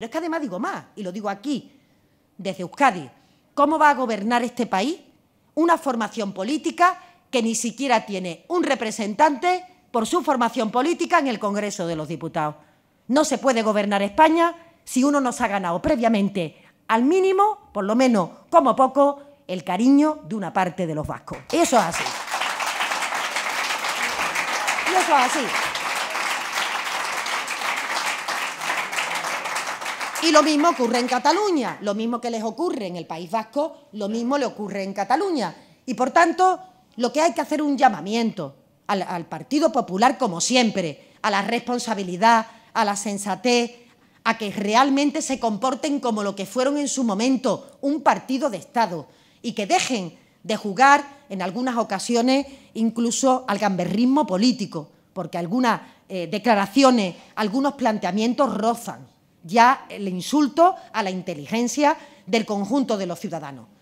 Pero es que además digo más, y lo digo aquí, desde Euskadi, ¿cómo va a gobernar este país una formación política que ni siquiera tiene un representante por su formación política en el Congreso de los Diputados? No se puede gobernar España si uno no se ha ganado previamente, al mínimo, por lo menos como poco, el cariño de una parte de los vascos. Eso es así. eso es así. Y lo mismo ocurre en Cataluña, lo mismo que les ocurre en el País Vasco, lo mismo le ocurre en Cataluña. Y por tanto, lo que hay que hacer es un llamamiento al, Partido Popular, como siempre, a la responsabilidad, a la sensatez, a que realmente se comporten como lo que fueron en su momento, un partido de Estado, y que dejen de jugar en algunas ocasiones incluso al gamberrismo político, porque algunas eh, declaraciones, algunos planteamientos rozan ya el insulto a la inteligencia del conjunto de los ciudadanos.